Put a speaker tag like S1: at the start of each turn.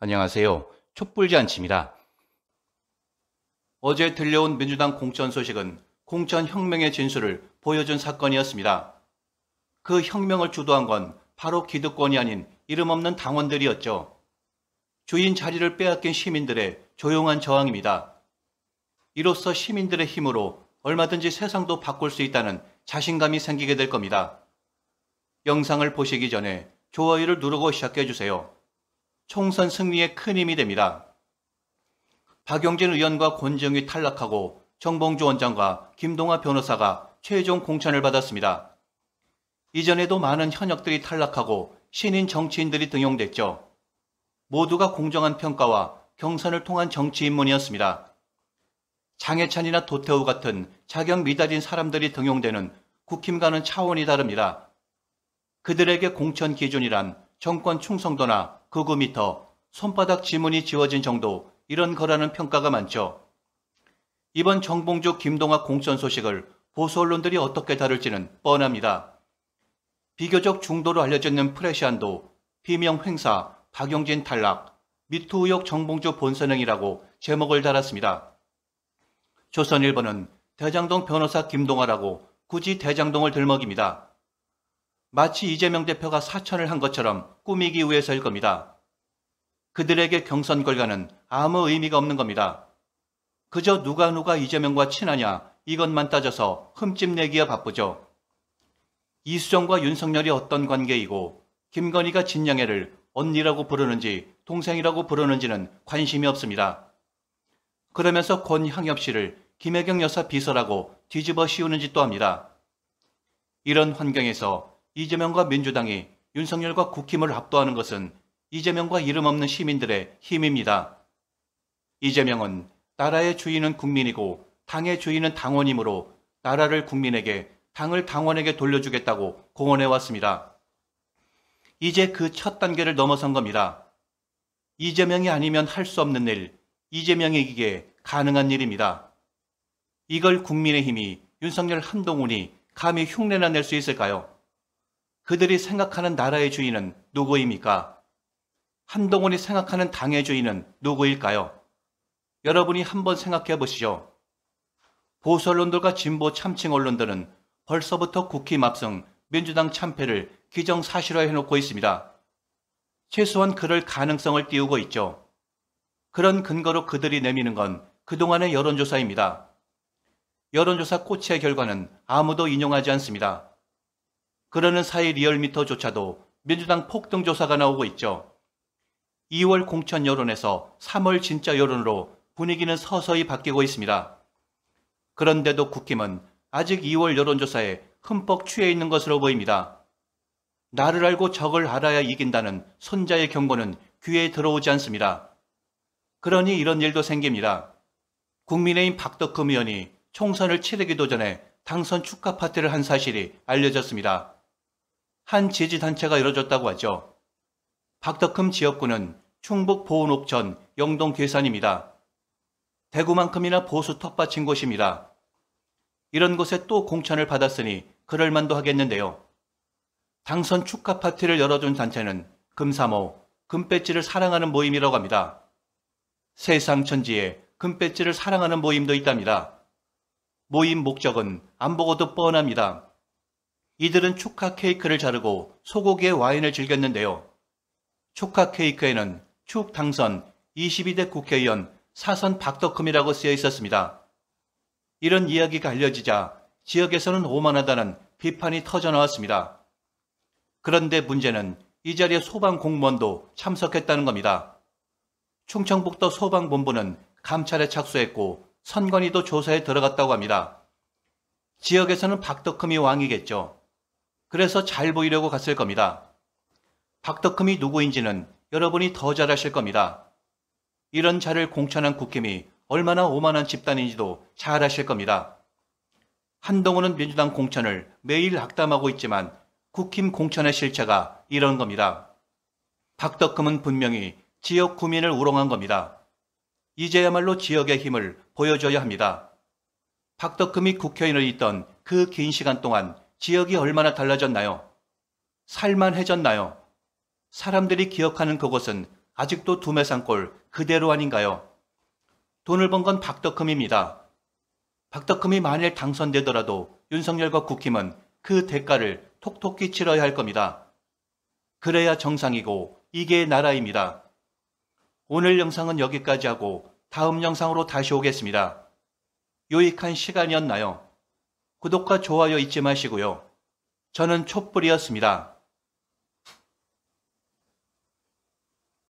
S1: 안녕하세요. 촛불잔치입니다. 어제 들려온 민주당 공천 소식은 공천 혁명의 진수를 보여준 사건이었습니다. 그 혁명을 주도한 건 바로 기득권이 아닌 이름 없는 당원들이었죠. 주인 자리를 빼앗긴 시민들의 조용한 저항입니다. 이로써 시민들의 힘으로 얼마든지 세상도 바꿀 수 있다는 자신감이 생기게 될 겁니다. 영상을 보시기 전에 좋아요를 누르고 시작해 주세요. 총선 승리에 큰 힘이 됩니다. 박영진 의원과 권정이 탈락하고 정봉주 원장과 김동아 변호사가 최종 공천을 받았습니다. 이전에도 많은 현역들이 탈락하고 신인 정치인들이 등용됐죠. 모두가 공정한 평가와 경선을 통한 정치 인문이었습니다. 장해찬이나 도태우 같은 자격 미달인 사람들이 등용되는 국힘과는 차원이 다릅니다. 그들에게 공천 기준이란 정권 충성도나 9구미터, 손바닥 지문이 지워진 정도 이런 거라는 평가가 많죠. 이번 정봉주 김동학 공천 소식을 보수 언론들이 어떻게 다룰지는 뻔합니다. 비교적 중도로 알려졌는 프레시안도 비명 횡사, 박용진 탈락, 미투 의혹 정봉주 본선행이라고 제목을 달았습니다. 조선일보는 대장동 변호사 김동아라고 굳이 대장동을 들먹입니다. 마치 이재명 대표가 사천을 한 것처럼 꾸미기 위해서일 겁니다. 그들에게 경선 결과는 아무 의미가 없는 겁니다. 그저 누가 누가 이재명과 친하냐 이것만 따져서 흠집내기에 바쁘죠. 이수정과 윤석열이 어떤 관계이고 김건희가 진영애를 언니라고 부르는지 동생이라고 부르는지는 관심이 없습니다. 그러면서 권향엽 씨를 김혜경 여사 비서라고 뒤집어 씌우는 짓도 합니다. 이런 환경에서 이재명과 민주당이 윤석열과 국힘을 합도하는 것은 이재명과 이름 없는 시민들의 힘입니다. 이재명은 나라의 주인은 국민이고 당의 주인은 당원이므로 나라를 국민에게 당을 당원에게 돌려주겠다고 공언해왔습니다. 이제 그 첫 단계를 넘어선 겁니다. 이재명이 아니면 할 수 없는 일, 이재명에게 가능한 일입니다. 이걸 국민의힘이 윤석열 한동훈이 감히 흉내나 낼 수 있을까요? 그들이 생각하는 나라의 주인은 누구입니까? 한동훈이 생각하는 당의 주인은 누구일까요? 여러분이 한번 생각해 보시죠. 보수 언론들과 진보 참칭 언론들은 벌써부터 국힘 맙승 민주당 참패를 기정사실화해 놓고 있습니다. 최소한 그럴 가능성을 띄우고 있죠. 그런 근거로 그들이 내미는 건 그동안의 여론조사입니다. 여론조사 코치의 결과는 아무도 인용하지 않습니다. 그러는 사이 리얼미터조차도 민주당 폭등조사가 나오고 있죠. 2월 공천 여론에서 3월 진짜 여론으로 분위기는 서서히 바뀌고 있습니다. 그런데도 국힘은 아직 2월 여론조사에 흠뻑 취해 있는 것으로 보입니다. 나를 알고 적을 알아야 이긴다는 손자의 경고는 귀에 들어오지 않습니다. 그러니 이런 일도 생깁니다. 국민의힘 박덕흠 의원이 총선을 치르기도 전에 당선 축하 파티를 한 사실이 알려졌습니다. 한 지지단체가 이뤄졌다고 하죠. 박덕흠 지역구는 충북 보은옥천 영동 괴산입니다. 대구만큼이나 보수 텃밭인 곳입니다. 이런 곳에 또 공천을 받았으니 그럴만도 하겠는데요. 당선 축하 파티를 열어준 단체는 금사모, 금배지를 사랑하는 모임이라고 합니다. 세상 천지에 금배지를 사랑하는 모임도 있답니다. 모임 목적은 안 보고도 뻔합니다. 이들은 축하 케이크를 자르고 소고기의 와인을 즐겼는데요. 축하 케이크에는 축 당선 22대 국회의원 사선 박덕흠이라고 쓰여 있었습니다. 이런 이야기가 알려지자 지역에서는 오만하다는 비판이 터져나왔습니다. 그런데 문제는 이 자리에 소방 공무원도 참석했다는 겁니다. 충청북도 소방본부는 감찰에 착수했고 선관위도 조사에 들어갔다고 합니다. 지역에서는 박덕흠이 왕이겠죠. 그래서 잘 보이려고 갔을 겁니다. 박덕흠이 누구인지는 여러분이 더 잘 아실 겁니다. 이런 자를 공천한 국힘이 얼마나 오만한 집단인지도 잘 아실 겁니다. 한동훈은 민주당 공천을 매일 악담하고 있지만 국힘 공천의 실체가 이런 겁니다. 박덕흠은 분명히 지역 구민을 우롱한 겁니다. 이제야말로 지역의 힘을 보여줘야 합니다. 박덕흠이 국회의원을 있던 그 긴 시간 동안 지역이 얼마나 달라졌나요? 살만해졌나요? 사람들이 기억하는 그곳은 아직도 두메산골 그대로 아닌가요? 돈을 번 건 박덕흠입니다. 박덕흠이 만일 당선되더라도 윤석열과 국힘은 그 대가를 톡톡히 치러야 할 겁니다. 그래야 정상이고 이게 나라입니다. 오늘 영상은 여기까지 하고 다음 영상으로 다시 오겠습니다. 유익한 시간이었나요? 구독과 좋아요 잊지 마시고요. 저는 촛불이었습니다.